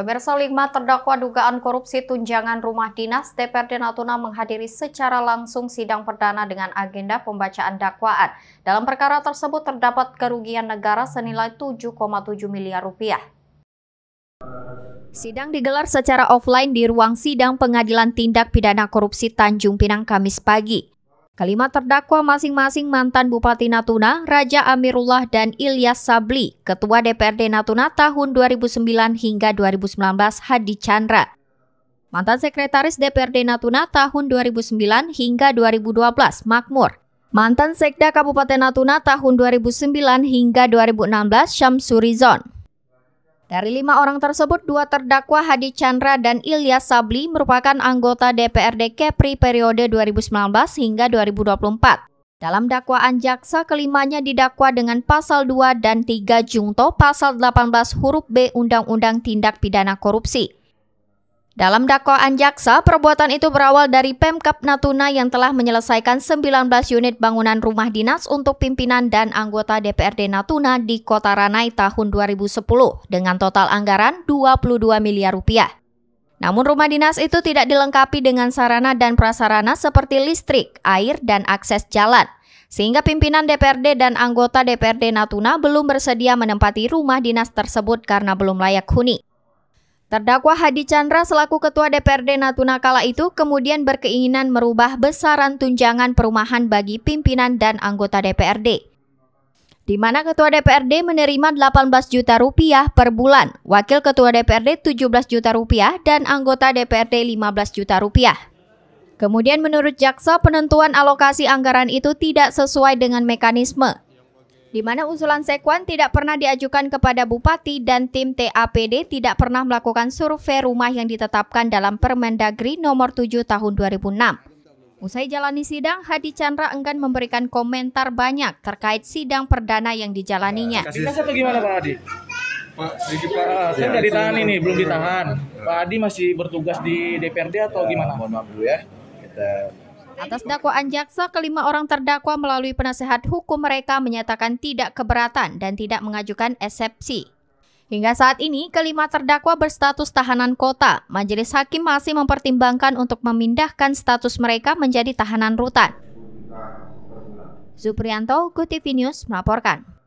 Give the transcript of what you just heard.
Pemirsa lima terdakwa dugaan korupsi tunjangan rumah dinas DPRD Natuna menghadiri secara langsung sidang perdana dengan agenda pembacaan dakwaan. Dalam perkara tersebut terdapat kerugian negara senilai 7,7 miliar rupiah. Sidang digelar secara offline di ruang sidang pengadilan tindak pidana korupsi Tanjung Pinang Kamis pagi. Kelima terdakwa masing-masing mantan Bupati Natuna, Raja Amirullah dan Ilyas Sabli, Ketua DPRD Natuna tahun 2009 hingga 2019 Hadi Chandra. Mantan Sekretaris DPRD Natuna tahun 2009 hingga 2012 Makmur. Mantan Sekda Kabupaten Natuna tahun 2009 hingga 2016 Syamsurizon. Dari lima orang tersebut, dua terdakwa Hadi Chandra dan Ilyas Sabli merupakan anggota DPRD Kepri periode 2019 hingga 2024. Dalam dakwaan jaksa, kelimanya didakwa dengan pasal 2 dan 3 Jungto pasal 18 huruf B Undang-Undang Tindak Pidana Korupsi. Dalam dakwaan jaksa, perbuatan itu berawal dari Pemkap Natuna yang telah menyelesaikan 19 unit bangunan rumah dinas untuk pimpinan dan anggota DPRD Natuna di Kota Ranai tahun 2010 dengan total anggaran 22 miliar rupiah. Namun rumah dinas itu tidak dilengkapi dengan sarana dan prasarana seperti listrik, air, dan akses jalan. Sehingga pimpinan DPRD dan anggota DPRD Natuna belum bersedia menempati rumah dinas tersebut karena belum layak huni. Terdakwa Hadi Chandra selaku Ketua DPRD Natuna kala itu kemudian berkeinginan merubah besaran tunjangan perumahan bagi pimpinan dan anggota DPRD. Di mana Ketua DPRD menerima 18 juta rupiah per bulan, Wakil Ketua DPRD 17 juta rupiah, dan anggota DPRD 15 juta rupiah. Kemudian menurut Jaksa, penentuan alokasi anggaran itu tidak sesuai dengan mekanisme, di mana usulan Sekwan tidak pernah diajukan kepada bupati dan tim TAPD tidak pernah melakukan survei rumah yang ditetapkan dalam Permendagri nomor 7 tahun 2006. Usai jalani sidang, Hadi Chandra enggan memberikan komentar banyak terkait sidang perdana yang dijalaninya. Dikas atau gimana Pak Hadi? Pak, sedikit Pak. Ah, saya ya, ditahan ini, belum ya. ditahan. Pak Hadi masih bertugas di DPRD atau ya, gimana? Mohon maaf dulu ya. Kita Atas dakwaan jaksa, kelima orang terdakwa melalui penasehat hukum mereka menyatakan tidak keberatan dan tidak mengajukan eksepsi. Hingga saat ini, kelima terdakwa berstatus tahanan kota. Majelis hakim masih mempertimbangkan untuk memindahkan status mereka menjadi tahanan rutan. Zuprianto, GoTV News melaporkan.